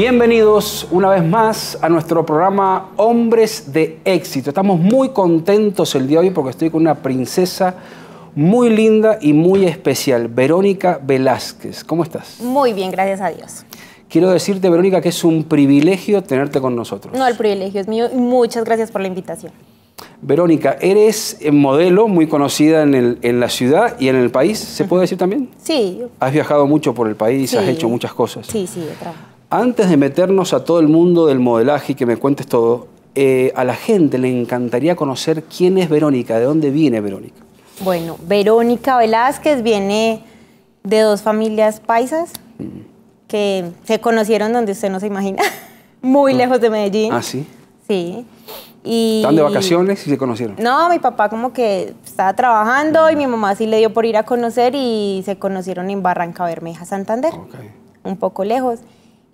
Bienvenidos una vez más a nuestro programa Hombres de Éxito. Estamos muy contentos el día de hoy porque estoy con una princesa muy linda y muy especial, Verónica Velázquez. ¿Cómo estás? Muy bien, gracias a Dios. Quiero decirte, Verónica, que es un privilegio tenerte con nosotros. No, el privilegio es mío y muchas gracias por la invitación. Verónica, eres eh, modelo muy conocida en, la ciudad y en el país, ¿se puede decir también? Sí. Has viajado mucho por el país, has hecho muchas cosas. Sí, sí, he antes de meternos a todo el mundo del modelaje y que me cuentes todo, eh, a la gente le encantaría conocer quién es Verónica, de dónde viene Verónica. Bueno, Verónica Velázquez viene de dos familias paisas mm. que se conocieron donde usted no se imagina, muy mm. lejos de Medellín. Ah, sí. Sí. Y... ¿Están de vacaciones y se conocieron? No, mi papá como que estaba trabajando y mm. mi mamá sí le dio por ir a conocer y se conocieron en Barranca Bermeja, Santander, un poco lejos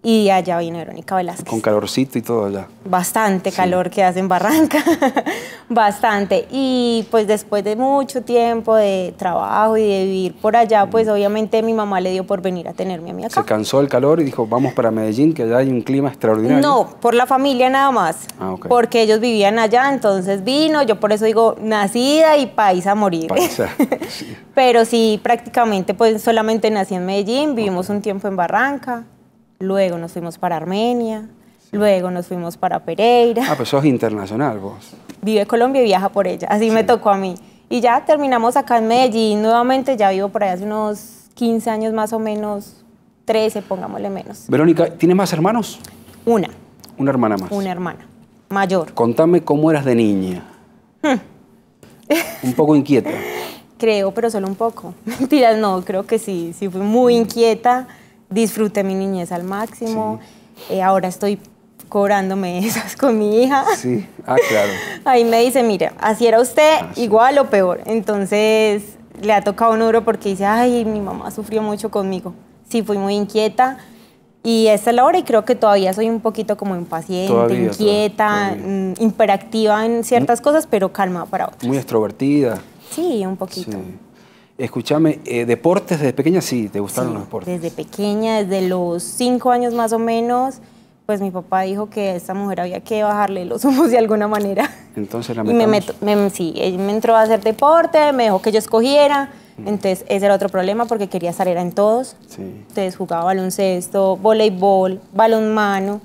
y allá vino Verónica Velázquez. Con calorcito y todo allá. Bastante calor que hace en Barranca, bastante. Y pues después de mucho tiempo de trabajo y de vivir por allá, pues obviamente mi mamá le dio por venir a tenerme a mi acá. Se cansó el calor y dijo, vamos para Medellín, que allá hay un clima extraordinario. No, por la familia nada más, ah, porque ellos vivían allá, entonces vino, yo por eso digo, nacida y país a morir. Paisa. Pero sí, prácticamente pues solamente nací en Medellín, vivimos un tiempo en Barranca luego nos fuimos para Armenia, luego nos fuimos para Pereira. Ah, pues sos internacional vos. Vive Colombia y viaja por ella, así me tocó a mí. Y ya terminamos acá en Medellín nuevamente, ya vivo por allá hace unos 15 años más o menos, 13, pongámosle menos. Verónica, ¿tienes más hermanos? Una. Una hermana más. Una hermana, mayor. Contame cómo eras de niña. Hmm. Un poco inquieta. Creo, pero solo un poco. Mentiras, no, creo que sí, sí fui muy mm. inquieta disfrute mi niñez al máximo. Eh, ahora estoy cobrándome esas con mi hija. Sí, ah, claro. Ahí me dice, mire, así era usted, ah, igual o peor. Entonces le ha tocado un duro porque dice, ay, mi mamá sufrió mucho conmigo. Sí, fui muy inquieta. Y esta es la hora y creo que todavía soy un poquito como impaciente, inquieta, mm, imperactiva en ciertas cosas, pero calma para otras. Muy extrovertida. Sí, un poquito. Sí. Escúchame, eh, deportes desde pequeña sí, ¿te gustaron los deportes? Desde pequeña, desde los cinco años más o menos, pues mi papá dijo que a esta mujer había que bajarle los humos de alguna manera. Entonces la me, meto, me sí, él me entró a hacer deporte, me dejó que yo escogiera. Mm. Entonces ese era otro problema porque quería salir era en todos. Sí. Entonces jugaba baloncesto, voleibol, balonmano,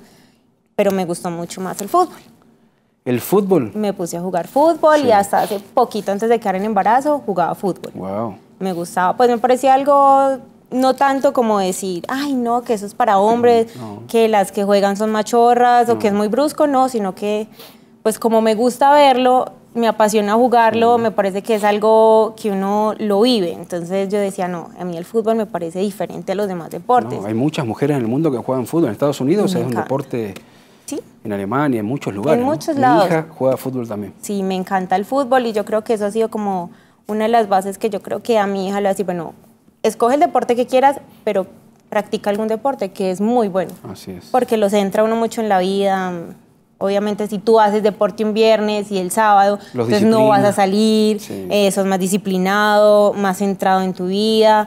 pero me gustó mucho más el fútbol. ¿El fútbol? Me puse a jugar fútbol y hasta hace poquito antes de quedar en embarazo jugaba fútbol. Wow. Me gustaba, pues me parecía algo no tanto como decir, ay no, que eso es para hombres, que las que juegan son machorras o que es muy brusco, no, sino que pues como me gusta verlo, me apasiona jugarlo, mm. me parece que es algo que uno lo vive. Entonces yo decía, no, a mí el fútbol me parece diferente a los demás deportes. hay muchas mujeres en el mundo que juegan fútbol. En Estados Unidos es un deporte en Alemania, en muchos lugares. Mi hija juega fútbol también. Sí, me encanta el fútbol y yo creo que eso ha sido como una de las bases que yo creo que a mi hija le va a bueno, escoge el deporte que quieras, pero practica algún deporte que es muy bueno. Así es. Porque lo centra uno mucho en la vida. Obviamente, si tú haces deporte un viernes y el sábado, entonces no vas a salir, eh, sos más disciplinado, más centrado en tu vida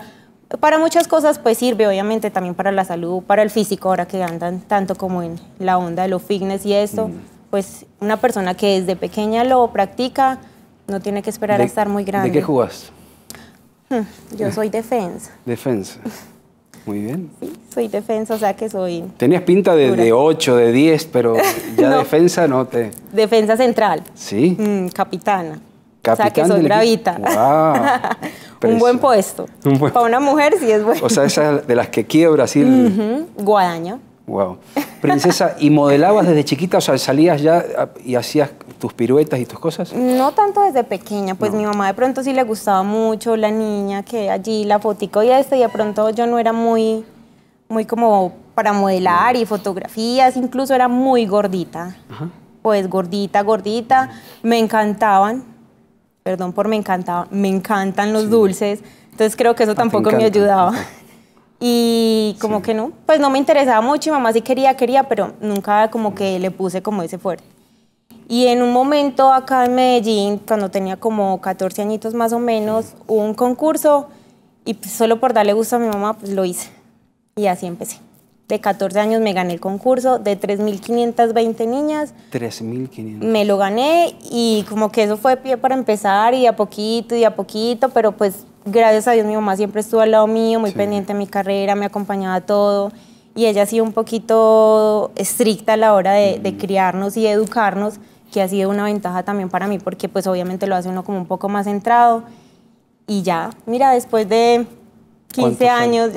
para muchas cosas pues sirve, obviamente también para la salud, para el físico, ahora que andan tanto como en la onda de los fitness y esto, pues una persona que desde pequeña lo practica no tiene que esperar a estar muy grande. ¿De qué jugas? Hmm, yo soy defensa. Defensa. Muy bien. Sí, soy defensa, o sea que soy... Tenías pinta de, de 8, de 10, pero ya defensa no te... Defensa central. Sí. Mm, capitana o sea, que soy gravita. un buen puesto. Para una mujer sí es bueno. O sea, esa de las que quiebra Brasil. Guadaña. Wow. Princesa, ¿y modelabas desde chiquita? O sea, ¿salías ya y hacías tus piruetas y tus cosas? No tanto desde pequeña, pues mi mamá de pronto sí le gustaba mucho la niña, que allí la fotico y este, y de pronto yo no era muy, muy como para modelar y mm. fotografías, incluso era muy gordita. Pues gordita, gordita, me encantaban, perdón por me encantaba, me encantan los dulces, entonces creo que eso ah, tampoco me ayudaba. Y como que no, pues no me interesaba mucho y mamá sí quería, quería, pero nunca como que le puse como ese fuerte. Y en un momento acá en Medellín, cuando tenía como 14 añitos más o menos, hubo un concurso y solo por darle gusto a mi mamá, pues lo hice. Y así empecé de 14 años me gané el concurso de 3.520 niñas. 3.500. Me lo gané y como que eso fue pie para empezar y a poquito y a poquito, pero pues gracias a Dios mi mamá siempre estuvo al lado mío, muy pendiente de mi carrera, me acompañaba a todo y ella ha sido un poquito estricta a la hora de, criarnos y educarnos, que ha sido una ventaja también para mí porque pues obviamente lo hace uno como un poco más centrado y ya, mira, después de 15 años.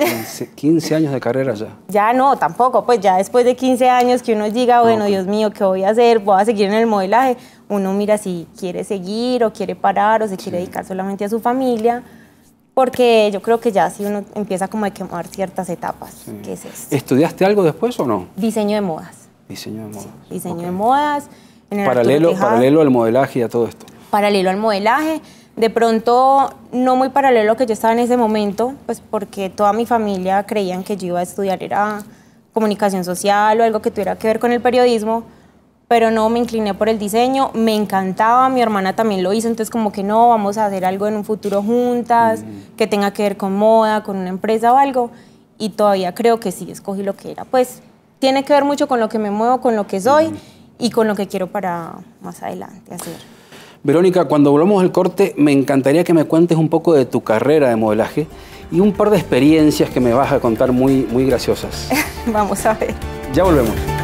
años de carrera ya. Ya no, tampoco, pues ya después de 15 años que uno diga, bueno, pues. Dios mío, ¿qué voy a hacer? ¿Voy a seguir en el modelaje? Uno mira si quiere seguir o quiere parar o se quiere dedicar solamente a su familia, porque yo creo que ya si uno empieza como a quemar ciertas etapas, es ¿Estudiaste algo después o no? Diseño de modas. Diseño de modas. Sí, diseño de modas. En paralelo, paralelo al modelaje y a todo esto. Paralelo al modelaje de pronto no muy paralelo a lo que yo estaba en ese momento, pues porque toda mi familia creían que yo iba a estudiar era comunicación social o algo que tuviera que ver con el periodismo, pero no, me incliné por el diseño, me encantaba, mi hermana también lo hizo, entonces como que no, vamos a hacer algo en un futuro juntas, mm. que tenga que ver con moda, con una empresa o algo, y todavía creo que sí, escogí lo que era, pues tiene que ver mucho con lo que me muevo, con lo que soy y con lo que quiero para más adelante hacer. Verónica, cuando volvamos al corte, me encantaría que me cuentes un poco de tu carrera de modelaje y un par de experiencias que me vas a contar muy, muy graciosas. Vamos a ver. Ya volvemos.